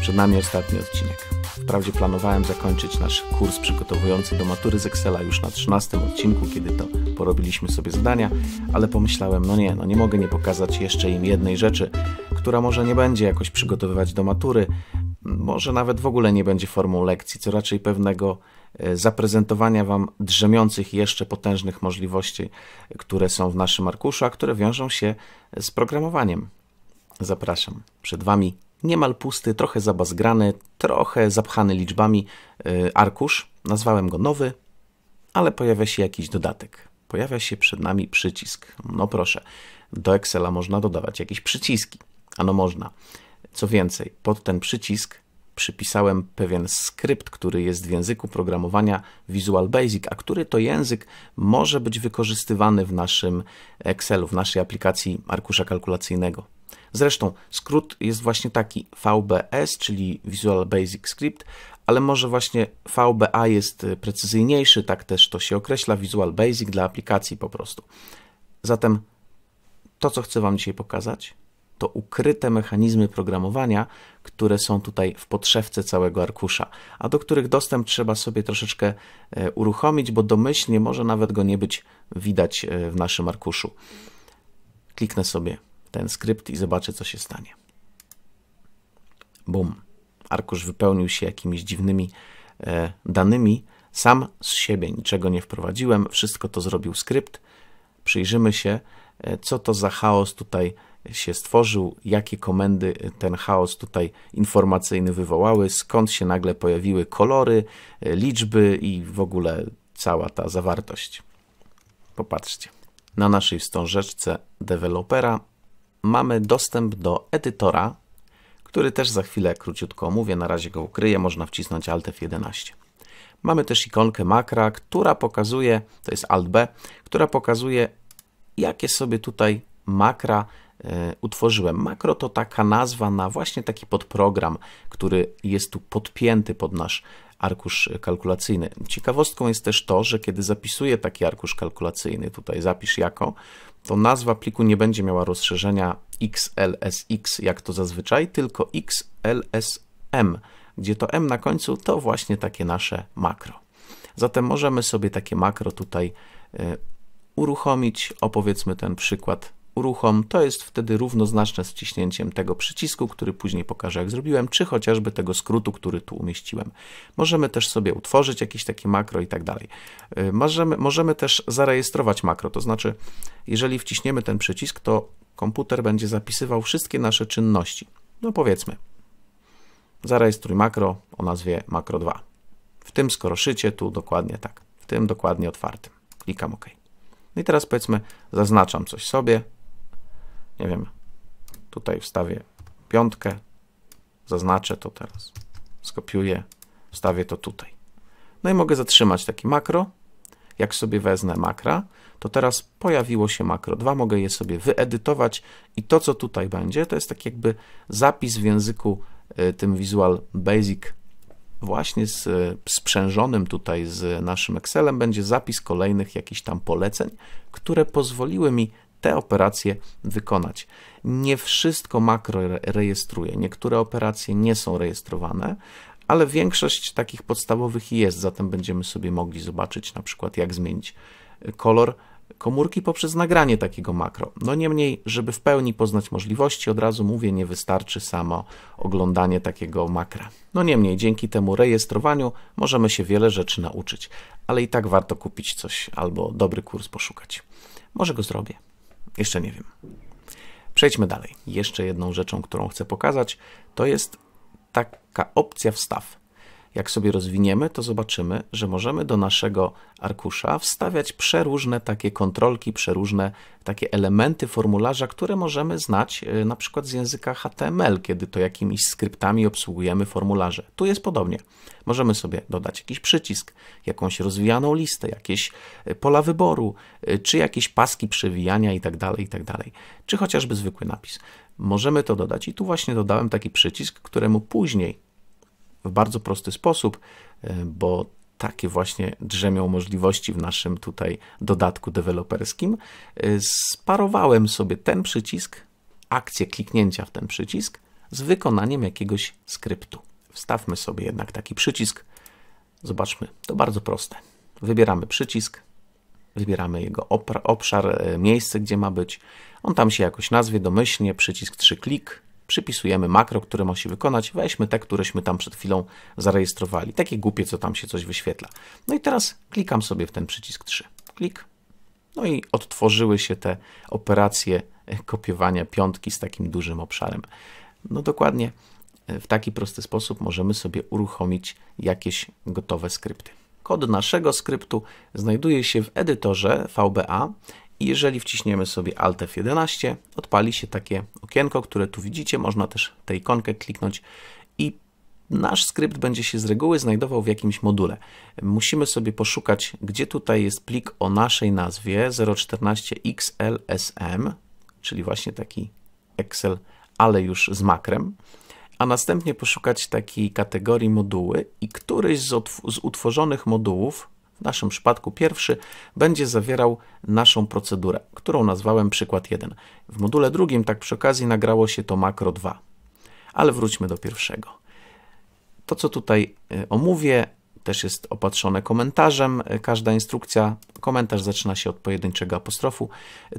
Przed nami ostatni odcinek. Wprawdzie planowałem zakończyć nasz kurs przygotowujący do matury z Excela już na 13 odcinku, kiedy to porobiliśmy sobie zadania, ale pomyślałem, no nie, no nie mogę nie pokazać jeszcze im jednej rzeczy, która może nie będzie jakoś przygotowywać do matury, może nawet w ogóle nie będzie formą lekcji, co raczej pewnego e, zaprezentowania Wam drzemiących jeszcze potężnych możliwości, które są w naszym arkuszu, a które wiążą się z programowaniem. Zapraszam. Przed Wami niemal pusty, trochę zabazgrany, trochę zapchany liczbami y, arkusz. Nazwałem go nowy, ale pojawia się jakiś dodatek. Pojawia się przed nami przycisk. No proszę, do Excela można dodawać jakieś przyciski. Ano można. Co więcej, pod ten przycisk przypisałem pewien skrypt, który jest w języku programowania Visual Basic, a który to język może być wykorzystywany w naszym Excelu, w naszej aplikacji arkusza kalkulacyjnego. Zresztą skrót jest właśnie taki VBS, czyli Visual Basic Script, ale może właśnie VBA jest y, precyzyjniejszy, tak też to się określa, Visual Basic dla aplikacji po prostu. Zatem to, co chcę Wam dzisiaj pokazać, to ukryte mechanizmy programowania, które są tutaj w podszewce całego arkusza, a do których dostęp trzeba sobie troszeczkę y, uruchomić, bo domyślnie może nawet go nie być widać y, w naszym arkuszu. Kliknę sobie ten skrypt i zobaczę, co się stanie. Bum. Arkusz wypełnił się jakimiś dziwnymi e, danymi. Sam z siebie niczego nie wprowadziłem. Wszystko to zrobił skrypt. Przyjrzymy się, e, co to za chaos tutaj się stworzył, jakie komendy ten chaos tutaj informacyjny wywołały, skąd się nagle pojawiły kolory, e, liczby i w ogóle cała ta zawartość. Popatrzcie. Na naszej wstążeczce dewelopera mamy dostęp do edytora, który też za chwilę króciutko omówię, na razie go ukryję, można wcisnąć Alt F11. Mamy też ikonkę makra, która pokazuje, to jest Alt B, która pokazuje jakie sobie tutaj makra e, utworzyłem. Makro to taka nazwa na właśnie taki podprogram, który jest tu podpięty pod nasz arkusz kalkulacyjny. Ciekawostką jest też to, że kiedy zapisuję taki arkusz kalkulacyjny, tutaj zapisz jako, to nazwa pliku nie będzie miała rozszerzenia xlsx, jak to zazwyczaj, tylko xlsm, gdzie to m na końcu to właśnie takie nasze makro. Zatem możemy sobie takie makro tutaj e, uruchomić. Opowiedzmy ten przykład uruchom, to jest wtedy równoznaczne z ciśnięciem tego przycisku, który później pokażę jak zrobiłem, czy chociażby tego skrótu, który tu umieściłem. Możemy też sobie utworzyć jakieś takie makro i tak dalej. Y, możemy, możemy też zarejestrować makro, to znaczy jeżeli wciśniemy ten przycisk, to komputer będzie zapisywał wszystkie nasze czynności. No powiedzmy, zarejestruj makro o nazwie makro 2. W tym skoro tu dokładnie tak, w tym dokładnie otwartym. Klikam OK. No i teraz powiedzmy, zaznaczam coś sobie, nie wiem, tutaj wstawię piątkę, zaznaczę to teraz, skopiuję, wstawię to tutaj. No i mogę zatrzymać taki makro. Jak sobie wezmę makra, to teraz pojawiło się makro 2, mogę je sobie wyedytować i to, co tutaj będzie, to jest tak jakby zapis w języku y, tym Visual Basic właśnie z y, sprzężonym tutaj z naszym Excelem będzie zapis kolejnych jakichś tam poleceń, które pozwoliły mi te operacje wykonać. Nie wszystko makro rejestruje, niektóre operacje nie są rejestrowane, ale większość takich podstawowych jest, zatem będziemy sobie mogli zobaczyć na przykład jak zmienić e, kolor komórki poprzez nagranie takiego makro. No niemniej, żeby w pełni poznać możliwości, od razu mówię, nie wystarczy samo oglądanie takiego makra. No niemniej, dzięki temu rejestrowaniu możemy się wiele rzeczy nauczyć, ale i tak warto kupić coś albo dobry kurs poszukać. Może go zrobię. Jeszcze nie wiem. Przejdźmy dalej. Jeszcze jedną rzeczą, którą chcę pokazać, to jest taka opcja wstaw. Jak sobie rozwiniemy, to zobaczymy, że możemy do naszego arkusza wstawiać przeróżne takie kontrolki, przeróżne takie elementy formularza, które możemy znać e, na przykład z języka HTML, kiedy to jakimiś skryptami obsługujemy formularze. Tu jest podobnie. Możemy sobie dodać jakiś przycisk, jakąś rozwijaną listę, jakieś e, pola wyboru, e, czy jakieś paski przewijania itd., tak itd., tak czy chociażby zwykły napis. Możemy to dodać i tu właśnie dodałem taki przycisk, któremu później w bardzo prosty sposób, e, bo takie właśnie drzemią możliwości w naszym tutaj dodatku deweloperskim. E, sparowałem sobie ten przycisk, akcję kliknięcia w ten przycisk z wykonaniem jakiegoś skryptu. Wstawmy sobie jednak taki przycisk. Zobaczmy, to bardzo proste. Wybieramy przycisk, wybieramy jego obszar, e, miejsce, gdzie ma być. On tam się jakoś nazwie domyślnie, przycisk 3 klik, przypisujemy makro, które musi wykonać, weźmy te, któreśmy tam przed chwilą zarejestrowali. Takie głupie, co tam się coś wyświetla. No i teraz klikam sobie w ten przycisk 3. Klik. No i odtworzyły się te operacje kopiowania piątki z takim dużym obszarem. No dokładnie e, w taki prosty sposób możemy sobie uruchomić jakieś gotowe skrypty. Kod naszego skryptu znajduje się w edytorze VBA i jeżeli wciśniemy sobie Alt F11, odpali się takie okienko, które tu widzicie. Można też tę ikonkę kliknąć i nasz skrypt będzie się z reguły znajdował w jakimś module. Musimy sobie poszukać, gdzie tutaj jest plik o naszej nazwie 014xlsm, czyli właśnie taki Excel, ale już z makrem, a następnie poszukać takiej kategorii moduły i któryś z, z utworzonych modułów w naszym przypadku pierwszy, będzie zawierał naszą procedurę, którą nazwałem przykład 1. W module drugim, tak przy okazji, nagrało się to makro 2. Ale wróćmy do pierwszego. To, co tutaj y, omówię, też jest opatrzone komentarzem. Każda instrukcja, komentarz zaczyna się od pojedynczego apostrofu.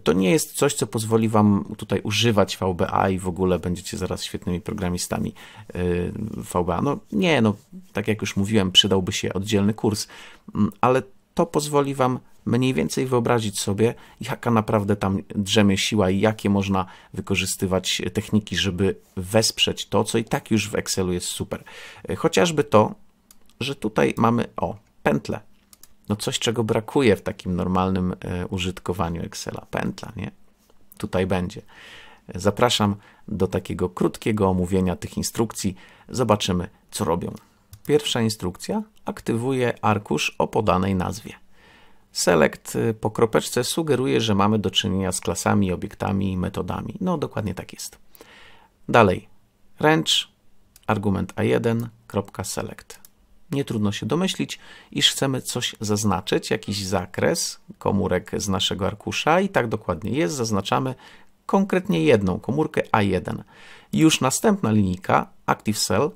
To nie jest coś, co pozwoli Wam tutaj używać VBA i w ogóle będziecie zaraz świetnymi programistami y, VBA. No nie, no tak jak już mówiłem, przydałby się oddzielny kurs, mm, ale to pozwoli Wam mniej więcej wyobrazić sobie, jaka naprawdę tam drzemie siła i jakie można wykorzystywać techniki, żeby wesprzeć to, co i tak już w Excelu jest super. Y, chociażby to, że tutaj mamy, o, pętlę. No coś, czego brakuje w takim normalnym e, użytkowaniu Excela. Pętla, nie? Tutaj będzie. Zapraszam do takiego krótkiego omówienia tych instrukcji. Zobaczymy, co robią. Pierwsza instrukcja aktywuje arkusz o podanej nazwie. Select y, po kropeczce sugeruje, że mamy do czynienia z klasami, obiektami i metodami. No, dokładnie tak jest. Dalej. Range argument a kropka select nie trudno się domyślić, iż chcemy coś zaznaczyć, jakiś zakres komórek z naszego arkusza i tak dokładnie jest, zaznaczamy konkretnie jedną komórkę A1. Już następna linijka, Active Cell,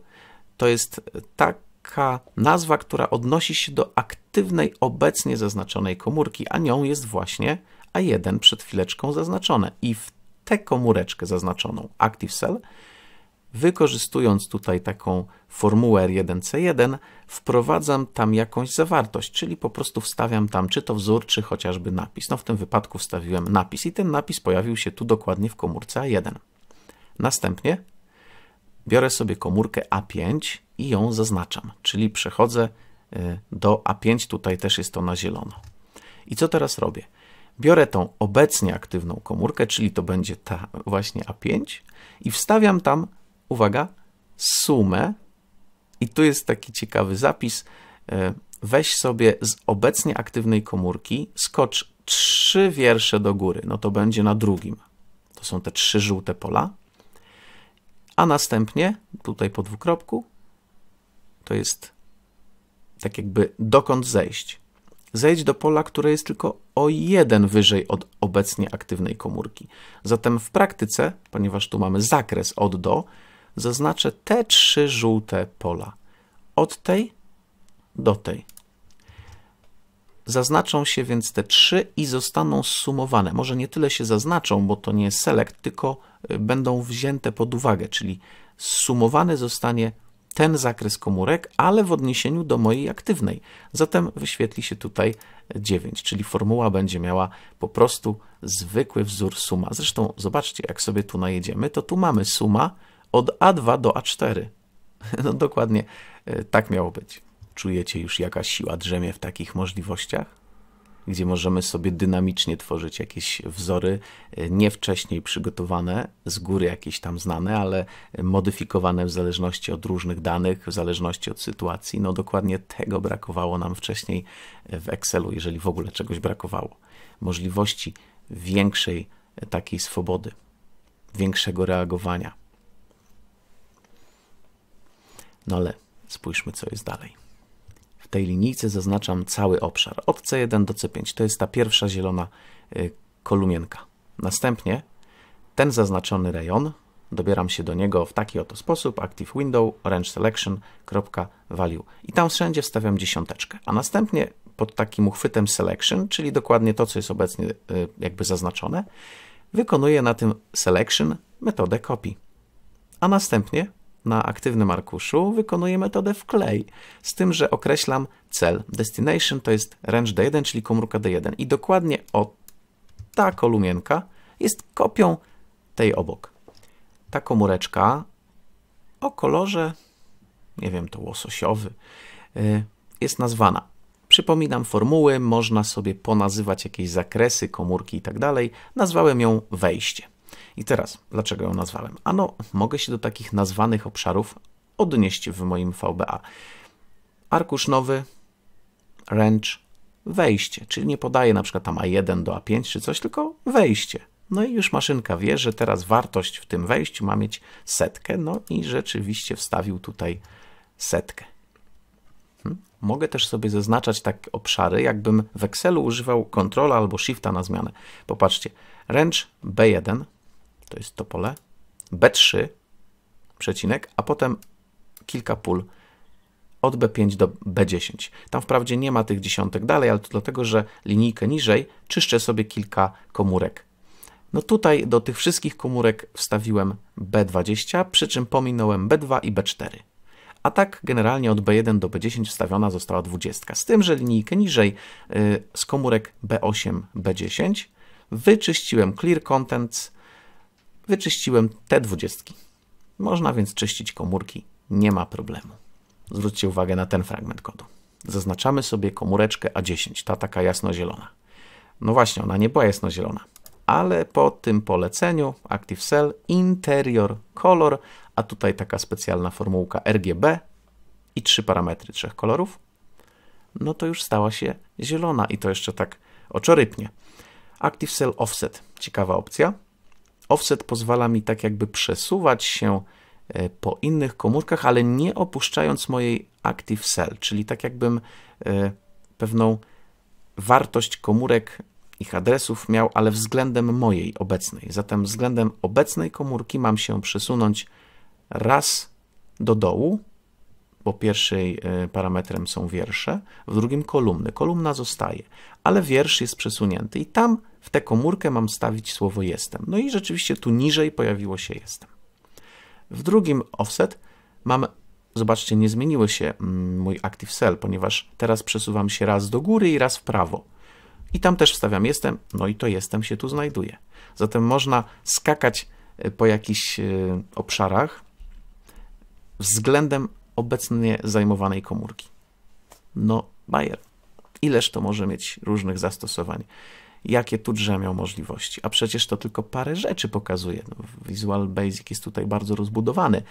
to jest taka nazwa, która odnosi się do aktywnej obecnie zaznaczonej komórki, a nią jest właśnie A1 przed chwileczką zaznaczone i w tę komóreczkę zaznaczoną, Active Cell, wykorzystując tutaj taką formułę R1C1, wprowadzam tam jakąś zawartość, czyli po prostu wstawiam tam czy to wzór, czy chociażby napis. No w tym wypadku wstawiłem napis i ten napis pojawił się tu dokładnie w komórce A1. Następnie biorę sobie komórkę A5 i ją zaznaczam, czyli przechodzę y, do A5, tutaj też jest to na zielono. I co teraz robię? biorę tą obecnie aktywną komórkę, czyli to będzie ta właśnie A5 i wstawiam tam uwaga, sumę, i tu jest taki ciekawy zapis, e, weź sobie z obecnie aktywnej komórki, skocz trzy wiersze do góry, no to będzie na drugim. To są te trzy żółte pola. A następnie, tutaj po dwukropku, to jest tak jakby dokąd zejść. Zejdź do pola, które jest tylko o jeden wyżej od obecnie aktywnej komórki. Zatem w praktyce, ponieważ tu mamy zakres od do, zaznaczę te trzy żółte pola. Od tej do tej. Zaznaczą się więc te trzy i zostaną zsumowane. Może nie tyle się zaznaczą, bo to nie jest select, tylko y, będą wzięte pod uwagę, czyli zsumowany zostanie ten zakres komórek, ale w odniesieniu do mojej aktywnej. Zatem wyświetli się tutaj 9, czyli formuła będzie miała po prostu zwykły wzór suma. Zresztą zobaczcie, jak sobie tu najedziemy, to tu mamy suma od A2 do A4. No dokładnie e, tak miało być. Czujecie już jaka siła drzemie w takich możliwościach? Gdzie możemy sobie dynamicznie tworzyć jakieś wzory, e, nie wcześniej przygotowane, z góry jakieś tam znane, ale modyfikowane w zależności od różnych danych, w zależności od sytuacji. No dokładnie tego brakowało nam wcześniej e, w Excelu, jeżeli w ogóle czegoś brakowało. Możliwości większej takiej swobody, większego reagowania. No ale spójrzmy, co jest dalej. W tej linijce zaznaczam cały obszar, od C1 do C5. To jest ta pierwsza zielona y, kolumienka. Następnie ten zaznaczony rejon, dobieram się do niego w taki oto sposób, Active Window, Range Selection, kropka, value. I tam wszędzie wstawiam dziesiąteczkę. A następnie pod takim uchwytem Selection, czyli dokładnie to, co jest obecnie y, jakby zaznaczone, wykonuję na tym Selection metodę copy. A następnie na aktywnym arkuszu wykonuję metodę wklej, z tym, że określam cel. Destination to jest range D1, czyli komórka D1 i dokładnie o ta kolumienka jest kopią tej obok. Ta komóreczka o kolorze, nie wiem, to łososiowy, y, jest nazwana. Przypominam formuły, można sobie ponazywać jakieś zakresy, komórki i tak dalej. Nazwałem ją wejście. I teraz, dlaczego ją nazwałem? Ano, mogę się do takich nazwanych obszarów odnieść w moim VBA. Arkusz nowy, range, wejście, czyli nie podaję na przykład tam A1 do A5 czy coś, tylko wejście. No i już maszynka wie, że teraz wartość w tym wejściu ma mieć setkę, no i rzeczywiście wstawił tutaj setkę. Hm? Mogę też sobie zaznaczać takie obszary, jakbym w Excelu używał kontrola albo Shifta na zmianę. Popatrzcie, range B1, to jest to pole, B3, przecinek, a potem kilka pól od B5 do B10. Tam wprawdzie nie ma tych dziesiątek dalej, ale to dlatego, że linijkę niżej czyszczę sobie kilka komórek. No tutaj do tych wszystkich komórek wstawiłem B20, przy czym pominąłem B2 i B4. A tak generalnie od B1 do B10 wstawiona została 20, z tym, że linijkę niżej y, z komórek B8, B10 wyczyściłem clear contents, Wyczyściłem te dwudziestki. Można więc czyścić komórki, nie ma problemu. Zwróćcie uwagę na ten fragment kodu. Zaznaczamy sobie komóreczkę A10, ta taka jasnozielona. No właśnie, ona nie była jasnozielona, ale po tym poleceniu Active Cell interior Color, a tutaj taka specjalna formułka RGB i trzy parametry trzech kolorów, no to już stała się zielona i to jeszcze tak oczorypnie. Active Cell Offset, ciekawa opcja. Offset pozwala mi tak jakby przesuwać się e, po innych komórkach, ale nie opuszczając mojej Active Cell, czyli tak jakbym e, pewną wartość komórek ich adresów miał, ale względem mojej obecnej. Zatem względem obecnej komórki mam się przesunąć raz do dołu, bo pierwszej e, parametrem są wiersze, w drugim kolumny. Kolumna zostaje, ale wiersz jest przesunięty i tam w tę komórkę mam stawić słowo jestem. No i rzeczywiście tu niżej pojawiło się jestem. W drugim offset mam, zobaczcie, nie zmieniły się mm, mój active cell, ponieważ teraz przesuwam się raz do góry i raz w prawo. I tam też wstawiam jestem, no i to jestem się tu znajduje. Zatem można skakać e, po jakichś e, obszarach względem obecnie zajmowanej komórki. No, Bayer. Ileż to może mieć różnych zastosowań jakie tu drzemią możliwości. A przecież to tylko parę rzeczy pokazuje. No, Visual Basic jest tutaj bardzo rozbudowany.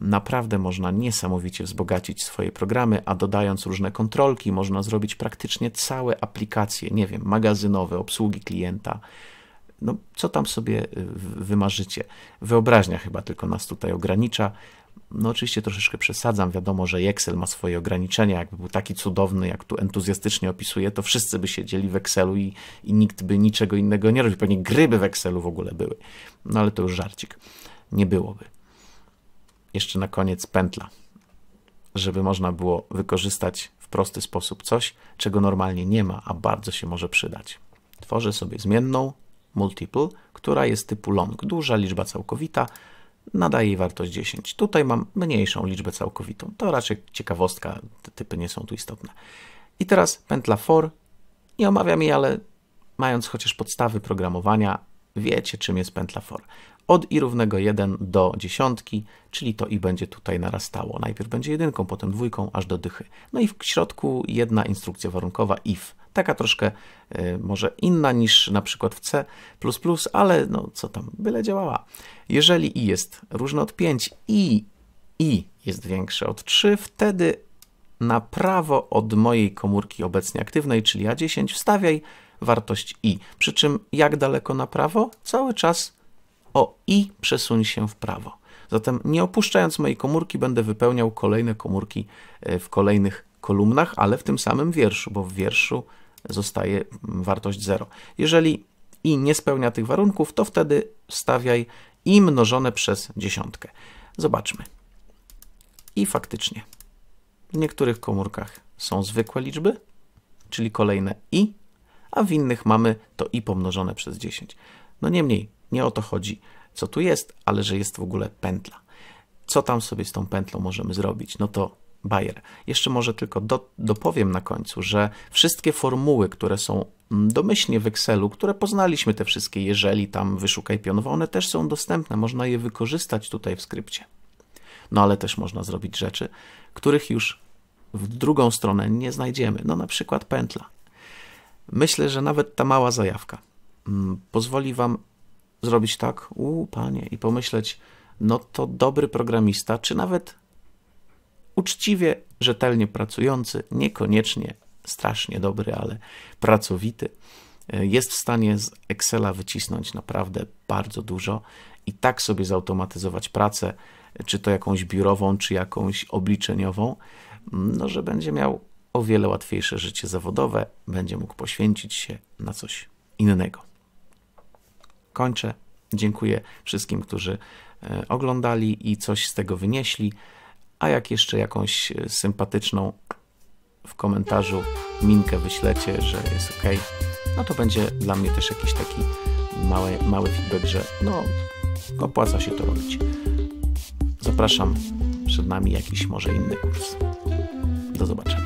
Naprawdę można niesamowicie wzbogacić swoje programy, a dodając różne kontrolki, można zrobić praktycznie całe aplikacje, nie wiem, magazynowe, obsługi klienta. No, co tam sobie y, wymarzycie? Wyobraźnia chyba tylko nas tutaj ogranicza. No oczywiście troszeczkę przesadzam, wiadomo, że Excel ma swoje ograniczenia, jakby był taki cudowny, jak tu entuzjastycznie opisuję, to wszyscy by siedzieli w Excelu i, i nikt by niczego innego nie robił, pewnie gryby w Excelu w ogóle były. No ale to już żarcik, nie byłoby. Jeszcze na koniec pętla, żeby można było wykorzystać w prosty sposób coś, czego normalnie nie ma, a bardzo się może przydać. Tworzę sobie zmienną multiple, która jest typu long, duża liczba całkowita, nadaje jej wartość 10. Tutaj mam mniejszą liczbę całkowitą. To raczej ciekawostka, te typy nie są tu istotne. I teraz pętla for. Nie omawiam jej, ale mając chociaż podstawy programowania, wiecie czym jest pętla for. Od i równego 1 do dziesiątki, czyli to i będzie tutaj narastało. Najpierw będzie jedynką, potem dwójką, aż do dychy. No i w środku jedna instrukcja warunkowa if taka troszkę e, może inna niż na przykład w C++, ale no co tam, byle działała. Jeżeli i jest różne od 5 i i jest większe od 3, wtedy na prawo od mojej komórki obecnie aktywnej, czyli A10, wstawiaj wartość i. Przy czym jak daleko na prawo? Cały czas o i przesuń się w prawo. Zatem nie opuszczając mojej komórki będę wypełniał kolejne komórki e, w kolejnych kolumnach, ale w tym samym wierszu, bo w wierszu zostaje mm, wartość 0. Jeżeli i nie spełnia tych warunków, to wtedy stawiaj i mnożone przez dziesiątkę. Zobaczmy. I faktycznie w niektórych komórkach są zwykłe liczby, czyli kolejne i, a w innych mamy to i pomnożone przez 10. No niemniej, nie o to chodzi, co tu jest, ale że jest w ogóle pętla. Co tam sobie z tą pętlą możemy zrobić? No to Bayer. Jeszcze może tylko do, dopowiem na końcu, że wszystkie formuły, które są mm, domyślnie w Excelu, które poznaliśmy te wszystkie, jeżeli tam wyszukaj pionowo, one też są dostępne, można je wykorzystać tutaj w skrypcie. No ale też można zrobić rzeczy, których już w drugą stronę nie znajdziemy, no na przykład pętla. Myślę, że nawet ta mała zajawka mm, pozwoli Wam zrobić tak, u panie, i pomyśleć, no to dobry programista, czy nawet uczciwie, rzetelnie pracujący, niekoniecznie strasznie dobry, ale pracowity, e, jest w stanie z Excela wycisnąć naprawdę bardzo dużo i tak sobie zautomatyzować pracę, czy to jakąś biurową, czy jakąś obliczeniową, mm, no, że będzie miał o wiele łatwiejsze życie zawodowe, będzie mógł poświęcić się na coś innego. Kończę. Dziękuję wszystkim, którzy e, oglądali i coś z tego wynieśli a jak jeszcze jakąś e, sympatyczną w komentarzu minkę wyślecie, że jest ok, no to będzie dla mnie też jakiś taki mały, mały feedback, że no opłaca się to robić. Zapraszam, przed nami jakiś może inny kurs. Do zobaczenia.